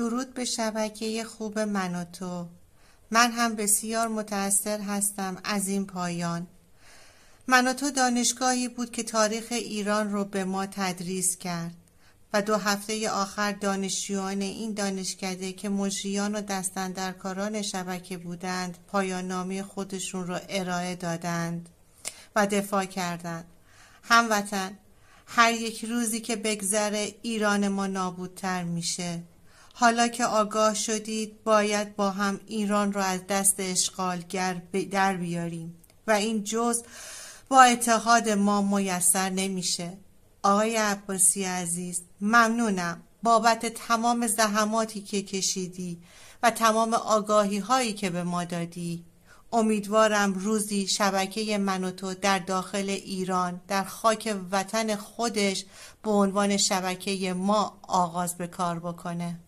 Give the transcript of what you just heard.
درود به شبکه خوب من من هم بسیار متأثر هستم از این پایان من دانشگاهی بود که تاریخ ایران رو به ما تدریس کرد و دو هفته آخر دانشجویان این دانشکده که مجریان و دستندرکاران شبکه بودند پایانامی خودشون رو ارائه دادند و دفاع کردند هموطن هر یک روزی که بگذره ایران ما نابودتر میشه حالا که آگاه شدید باید با هم ایران را از دست اشغالگر در بیاریم و این جز با اتحاد ما میسر نمیشه آقای عباسی عزیز ممنونم بابت تمام زحماتی که کشیدی و تمام آگاهی هایی که به ما دادی امیدوارم روزی شبکه من و تو در داخل ایران در خاک وطن خودش به عنوان شبکه ما آغاز به کار بکنه